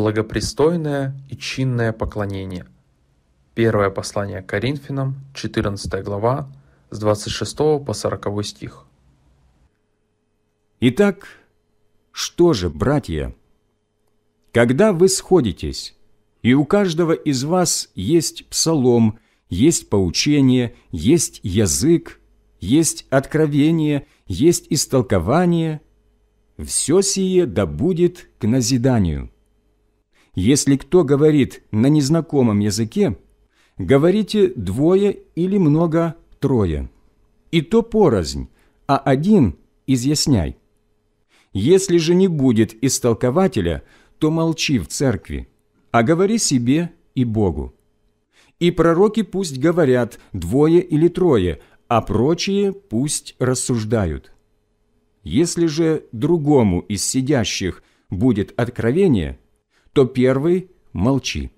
благопристойное и чинное поклонение. Первое послание к Коринфянам, 14 глава, с 26 по 40 стих. Итак, что же, братья, когда вы сходитесь, и у каждого из вас есть псалом, есть поучение, есть язык, есть откровение, есть истолкование, все сие да будет к назиданию – если кто говорит на незнакомом языке, говорите двое или много трое. И то порознь, а один изъясняй. Если же не будет истолкователя, то молчи в церкви, а говори себе и Богу. И пророки пусть говорят двое или трое, а прочие пусть рассуждают. Если же другому из сидящих будет откровение – то первый – молчи.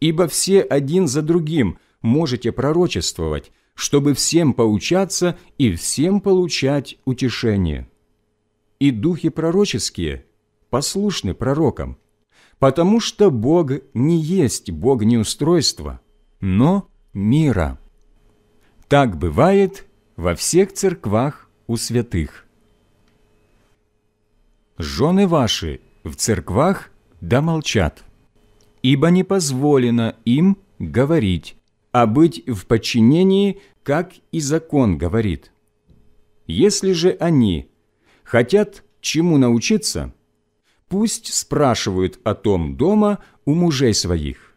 Ибо все один за другим можете пророчествовать, чтобы всем поучаться и всем получать утешение. И духи пророческие послушны пророкам, потому что Бог не есть Бог неустройства, но мира. Так бывает во всех церквах у святых. Жены ваши в церквах да молчат, ибо не позволено им говорить, а быть в подчинении, как и закон говорит. Если же они хотят чему научиться, пусть спрашивают о том дома у мужей своих,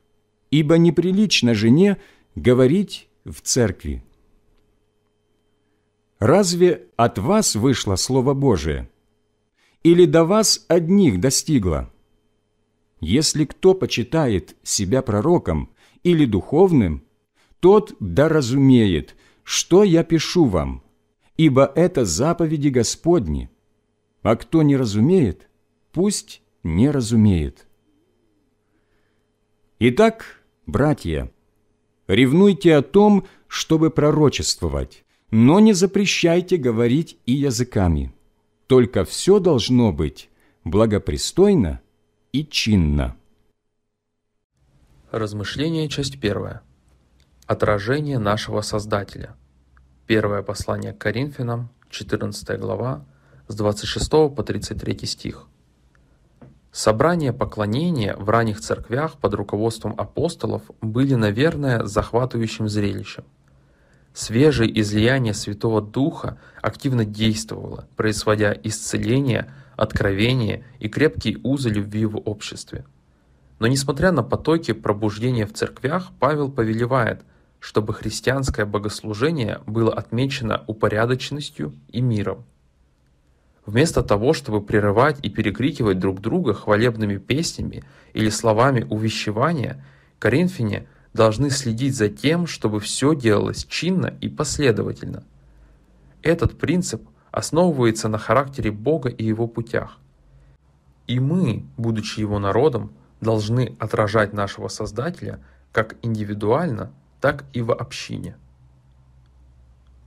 ибо неприлично жене говорить в церкви. Разве от вас вышло Слово Божие? Или до вас одних достигло? Если кто почитает себя пророком или духовным, тот доразумеет, что я пишу вам, ибо это заповеди Господни. А кто не разумеет, пусть не разумеет. Итак, братья, ревнуйте о том, чтобы пророчествовать, но не запрещайте говорить и языками. Только все должно быть благопристойно – и чинно. Размышление, часть первая. Отражение нашего Создателя. Первое послание к Коринфянам, 14 глава, с 26 по 33 стих. Собрания поклонения в ранних церквях под руководством апостолов были, наверное, захватывающим зрелищем. Свежее излияние Святого Духа активно действовало, производя исцеление – откровение и крепкие узы любви в обществе. Но несмотря на потоки пробуждения в церквях, Павел повелевает, чтобы христианское богослужение было отмечено упорядоченностью и миром. Вместо того, чтобы прерывать и перекрикивать друг друга хвалебными песнями или словами увещевания, коринфяне должны следить за тем, чтобы все делалось чинно и последовательно. Этот принцип основывается на характере Бога и его путях. И мы, будучи его народом, должны отражать нашего Создателя как индивидуально, так и в общине.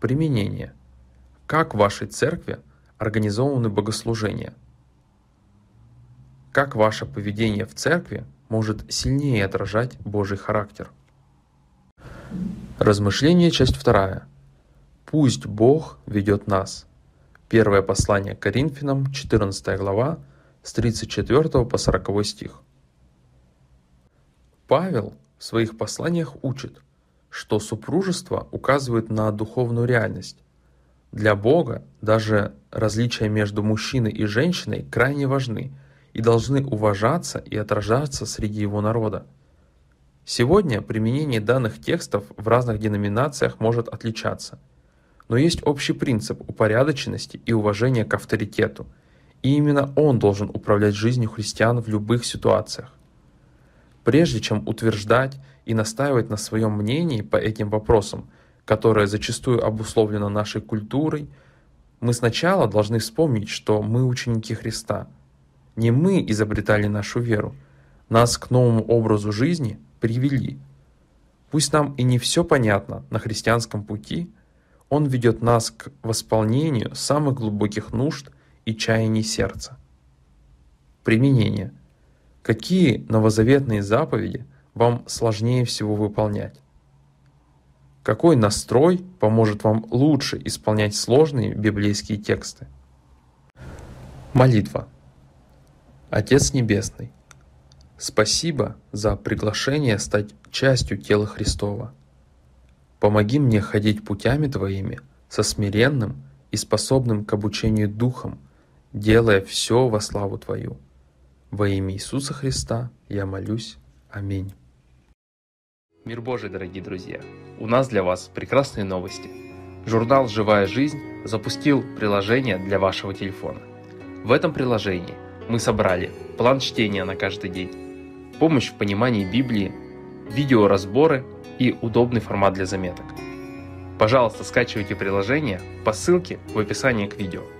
Применение. Как в вашей церкви организованы богослужения? Как ваше поведение в церкви может сильнее отражать Божий характер? Размышление, часть вторая. Пусть Бог ведет нас – Первое послание к Коринфянам, 14 глава, с 34 по 40 стих. Павел в своих посланиях учит, что супружество указывает на духовную реальность. Для Бога даже различия между мужчиной и женщиной крайне важны и должны уважаться и отражаться среди его народа. Сегодня применение данных текстов в разных деноминациях может отличаться – но есть общий принцип упорядоченности и уважения к авторитету, и именно он должен управлять жизнью христиан в любых ситуациях. Прежде чем утверждать и настаивать на своем мнении по этим вопросам, которое зачастую обусловлено нашей культурой, мы сначала должны вспомнить, что мы ученики Христа. Не мы изобретали нашу веру, нас к новому образу жизни привели. Пусть нам и не все понятно на христианском пути – он ведет нас к восполнению самых глубоких нужд и чаяний сердца. Применение. Какие новозаветные заповеди вам сложнее всего выполнять? Какой настрой поможет вам лучше исполнять сложные библейские тексты? Молитва. Отец Небесный, спасибо за приглашение стать частью тела Христова – Помоги мне ходить путями Твоими со смиренным и способным к обучению Духом, делая все во славу Твою. Во имя Иисуса Христа я молюсь. Аминь. Мир Божий, дорогие друзья! У нас для вас прекрасные новости. Журнал «Живая жизнь» запустил приложение для вашего телефона. В этом приложении мы собрали план чтения на каждый день, помощь в понимании Библии, видеоразборы и удобный формат для заметок. Пожалуйста, скачивайте приложение по ссылке в описании к видео.